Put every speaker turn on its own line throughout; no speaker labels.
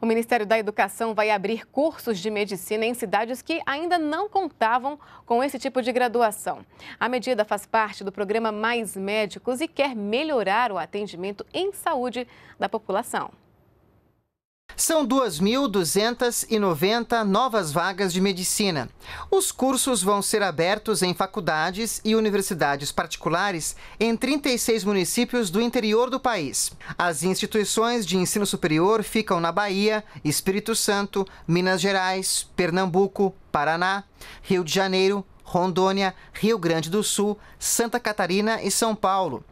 O Ministério da Educação vai abrir cursos de medicina em cidades que ainda não contavam com esse tipo de graduação. A medida faz parte do programa Mais Médicos e quer melhorar o atendimento em saúde da população.
São 2.290 novas vagas de medicina. Os cursos vão ser abertos em faculdades e universidades particulares em 36 municípios do interior do país. As instituições de ensino superior ficam na Bahia, Espírito Santo, Minas Gerais, Pernambuco, Paraná, Rio de Janeiro, Rondônia, Rio Grande do Sul, Santa Catarina e São Paulo.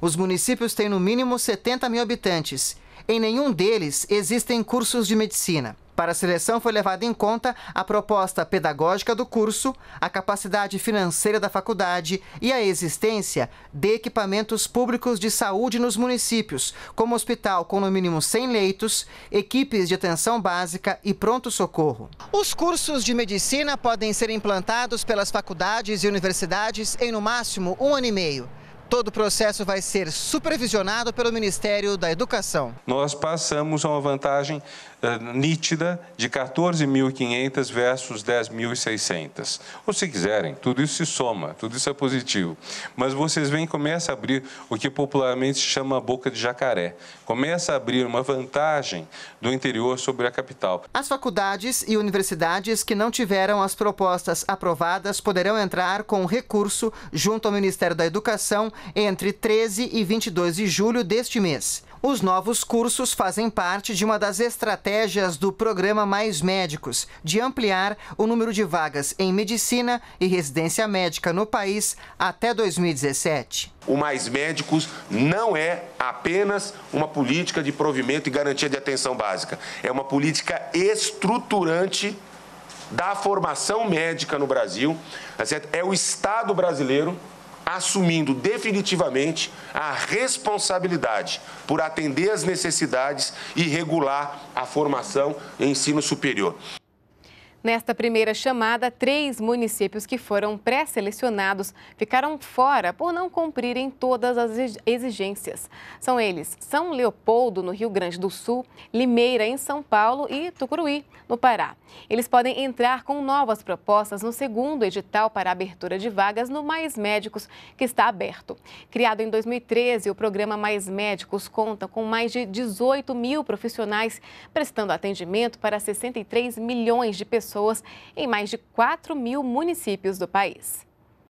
Os municípios têm no mínimo 70 mil habitantes. Em nenhum deles existem cursos de medicina. Para a seleção foi levada em conta a proposta pedagógica do curso, a capacidade financeira da faculdade e a existência de equipamentos públicos de saúde nos municípios, como hospital com no mínimo 100 leitos, equipes de atenção básica e pronto-socorro. Os cursos de medicina podem ser implantados pelas faculdades e universidades em no máximo um ano e meio. Todo o processo vai ser supervisionado pelo Ministério da Educação.
Nós passamos a uma vantagem eh, nítida de 14.500 versus 10.600. Ou se quiserem, tudo isso se soma, tudo isso é positivo. Mas vocês vêm e começam a abrir o que popularmente se chama boca de jacaré. Começa a abrir uma vantagem do interior sobre a capital.
As faculdades e universidades que não tiveram as propostas aprovadas poderão entrar com recurso junto ao Ministério da Educação entre 13 e 22 de julho deste mês. Os novos cursos fazem parte de uma das estratégias do programa Mais Médicos, de ampliar o número de vagas em medicina e residência médica no país até 2017.
O Mais Médicos não é apenas uma política de provimento e garantia de atenção básica, é uma política estruturante da formação médica no Brasil. Tá é o Estado brasileiro assumindo definitivamente a responsabilidade por atender às necessidades e regular a formação e ensino superior.
Nesta primeira chamada, três municípios que foram pré-selecionados ficaram fora por não cumprirem todas as exigências. São eles São Leopoldo, no Rio Grande do Sul, Limeira, em São Paulo e Tucuruí, no Pará. Eles podem entrar com novas propostas no segundo edital para abertura de vagas no Mais Médicos, que está aberto. Criado em 2013, o programa Mais Médicos conta com mais de 18 mil profissionais prestando atendimento para 63 milhões de pessoas pessoas em mais de 4 mil municípios do país.